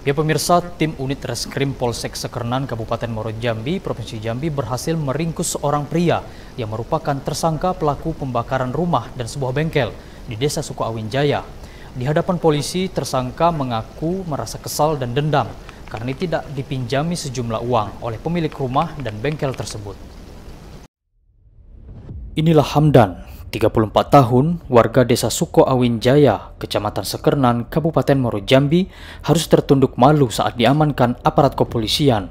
Ya pemirsa, tim unit reskrim Polsek Sekernan Kabupaten Moro Jambi, Provinsi Jambi berhasil meringkus seorang pria yang merupakan tersangka pelaku pembakaran rumah dan sebuah bengkel di desa Sukoawin Jaya. Di hadapan polisi, tersangka mengaku merasa kesal dan dendam karena tidak dipinjami sejumlah uang oleh pemilik rumah dan bengkel tersebut. Inilah Hamdan, 34 tahun, warga desa Suko Awin kecamatan Sekernan, Kabupaten Moro Jambi, harus tertunduk malu saat diamankan aparat kepolisian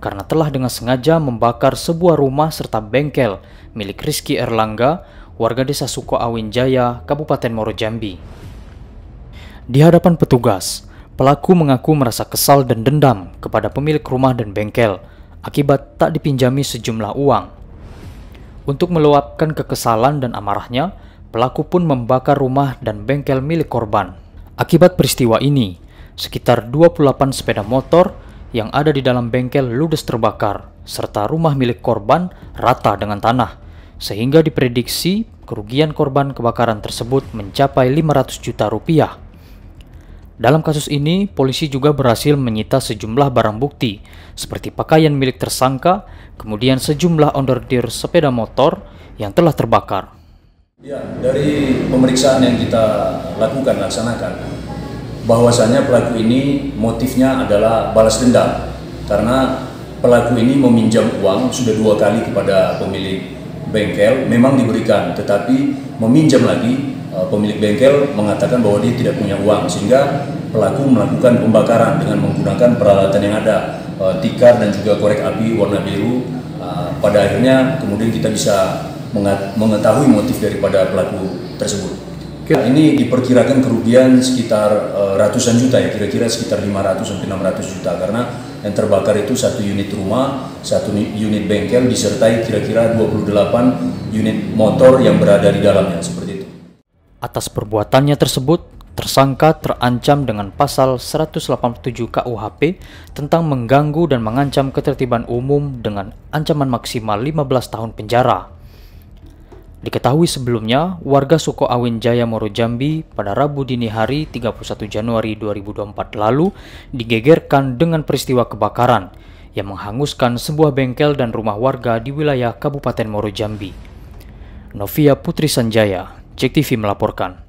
karena telah dengan sengaja membakar sebuah rumah serta bengkel milik Rizky Erlangga, warga desa Suko Awin Kabupaten Moro Jambi. Di hadapan petugas, pelaku mengaku merasa kesal dan dendam kepada pemilik rumah dan bengkel akibat tak dipinjami sejumlah uang. Untuk meluapkan kekesalan dan amarahnya, pelaku pun membakar rumah dan bengkel milik korban. Akibat peristiwa ini, sekitar 28 sepeda motor yang ada di dalam bengkel ludes terbakar, serta rumah milik korban rata dengan tanah, sehingga diprediksi kerugian korban kebakaran tersebut mencapai 500 juta rupiah. Dalam kasus ini, polisi juga berhasil menyita sejumlah barang bukti, seperti pakaian milik tersangka, kemudian sejumlah onderdir sepeda motor yang telah terbakar. Ya, dari pemeriksaan yang kita lakukan, laksanakan, bahwasannya pelaku ini motifnya adalah balas dendam, karena pelaku ini meminjam uang sudah dua kali kepada pemilik bengkel, memang diberikan, tetapi meminjam lagi Eh, pemilik bengkel mengatakan bahwa dia tidak punya uang sehingga pelaku melakukan pembakaran dengan menggunakan peralatan yang ada eh, tikar dan juga korek api warna biru eh, pada akhirnya kemudian kita bisa mengetahui motif daripada pelaku tersebut ini diperkirakan kerugian sekitar ratusan juta ya kira-kira sekitar 500 sampai 600 juta karena yang terbakar itu satu unit rumah satu unit bengkel disertai kira-kira 28 unit motor yang berada di dalamnya seperti Atas perbuatannya tersebut, tersangka terancam dengan pasal 187 KUHP tentang mengganggu dan mengancam ketertiban umum dengan ancaman maksimal 15 tahun penjara. Diketahui sebelumnya, warga Suko Awin Jaya Moro Jambi pada Rabu dini hari 31 Januari 2024 lalu digegerkan dengan peristiwa kebakaran yang menghanguskan sebuah bengkel dan rumah warga di wilayah Kabupaten Moro Jambi. Novia Putri Sanjaya Cek TV melaporkan.